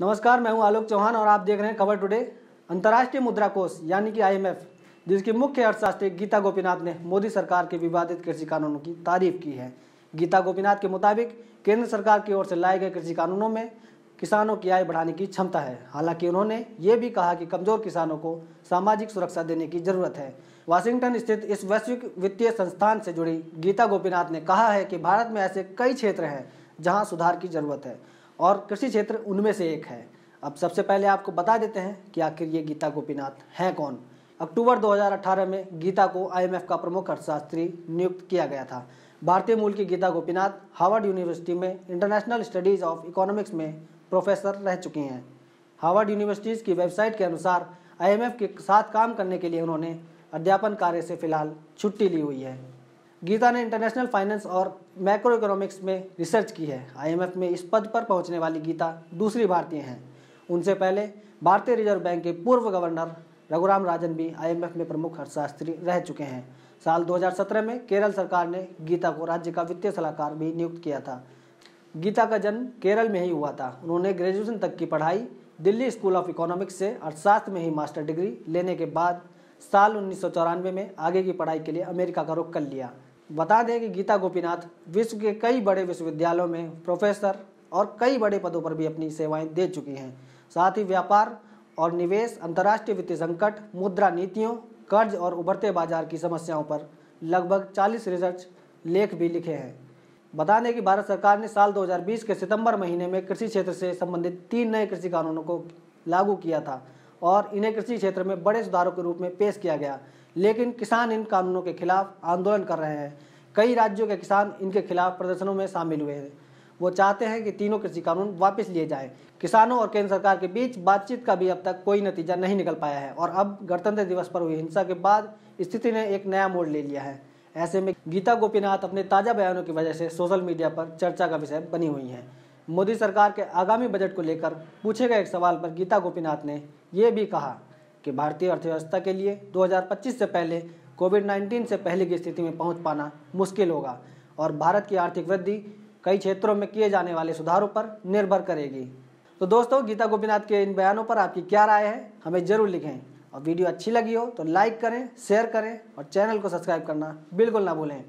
नमस्कार मैं हूं आलोक चौहान और आप देख रहे हैं खबर टुडे अंतर्राष्ट्रीय मुद्रा कोष यानी कि आईएमएफ जिसकी मुख्य अर्थशास्त्री गीता गोपीनाथ ने मोदी सरकार के विवादित कृषि कानूनों की तारीफ की है गीता गोपीनाथ के मुताबिक केंद्र सरकार की ओर से लाए गए कृषि कानूनों में किसानों की आय बढ़ाने की क्षमता है हालांकि उन्होंने ये भी कहा कि कमजोर किसानों को सामाजिक सुरक्षा देने की जरूरत है वाशिंगटन स्थित इस वैश्विक वित्तीय संस्थान से जुड़ी गीता गोपीनाथ ने कहा है कि भारत में ऐसे कई क्षेत्र हैं जहां सुधार की जरूरत है और कृषि क्षेत्र उनमें से एक है अब सबसे पहले आपको बता देते हैं कि आखिर ये गीता गोपीनाथ हैं कौन अक्टूबर 2018 में गीता को आईएमएफ का प्रमुख अर्थशास्त्री नियुक्त किया गया था भारतीय मूल की गीता गोपीनाथ हार्वर्ड यूनिवर्सिटी में इंटरनेशनल स्टडीज़ ऑफ इकोनॉमिक्स में प्रोफेसर रह चुकी हैं हार्वर्ड यूनिवर्सिटीज़ की वेबसाइट के अनुसार आईएमएफ के साथ काम करने के लिए उन्होंने अध्यापन कार्य से फिलहाल छुट्टी ली हुई है गीता ने इंटरनेशनल फाइनेंस और मैक्रो इकोनॉमिक्स में रिसर्च की है आईएमएफ में इस पद पर पहुंचने वाली गीता दूसरी भारतीय हैं उनसे पहले भारतीय रिजर्व बैंक के पूर्व गवर्नर रघुराम राजन भी आईएमएफ में प्रमुख अर्थशास्त्री रह चुके हैं साल 2017 में केरल सरकार ने गीता को राज्य का वित्तीय सलाहकार भी नियुक्त किया था गीता का जन्म केरल में ही हुआ था उन्होंने ग्रेजुएशन तक की पढ़ाई दिल्ली स्कूल ऑफ इकोनॉमिक्स से अर्थशास्त्र में ही मास्टर डिग्री लेने के बाद साल उन्नीस में आगे की पढ़ाई के लिए अमेरिका का रुख कर लिया बता दें कि गीता गोपीनाथ विश्व के कई बड़े विश्वविद्यालयों में प्रोफेसर और कई बड़े पदों पर भी अपनी सेवाएं दे चुकी हैं साथ ही व्यापार और निवेश अंतर्राष्ट्रीय वित्तीय संकट मुद्रा नीतियों कर्ज और उभरते बाजार की समस्याओं पर लगभग 40 रिसर्च लेख भी लिखे हैं बता दें कि भारत सरकार ने साल 2020 के सितंबर महीने में कृषि क्षेत्र से संबंधित तीन नए कृषि कानूनों को लागू किया था और इन्हें कृषि क्षेत्र में बड़े सुधारों के रूप में पेश किया गया लेकिन किसान इन कानूनों के खिलाफ आंदोलन कर रहे हैं कई राज्यों के किसान इनके खिलाफ प्रदर्शनों में शामिल हुए हैं वो चाहते हैं कि तीनों कृषि कानून वापस लिए जाएं। किसानों और केंद्र सरकार के बीच बातचीत का भी अब तक कोई नतीजा नहीं निकल पाया है और अब गणतंत्र दिवस पर हुई हिंसा के बाद स्थिति ने एक नया मोड़ ले लिया है ऐसे में गीता गोपीनाथ अपने ताज़ा बयानों की वजह से सोशल मीडिया पर चर्चा का विषय बनी हुई है मोदी सरकार के आगामी बजट को लेकर पूछे गए एक सवाल पर गीता गोपीनाथ ने यह भी कहा कि भारतीय अर्थव्यवस्था के लिए 2025 से पहले कोविड 19 से पहले की स्थिति में पहुंच पाना मुश्किल होगा और भारत की आर्थिक वृद्धि कई क्षेत्रों में किए जाने वाले सुधारों पर निर्भर करेगी तो दोस्तों गीता गोपीनाथ के इन बयानों पर आपकी क्या राय है हमें ज़रूर लिखें और वीडियो अच्छी लगी हो तो लाइक करें शेयर करें और चैनल को सब्सक्राइब करना बिल्कुल ना भूलें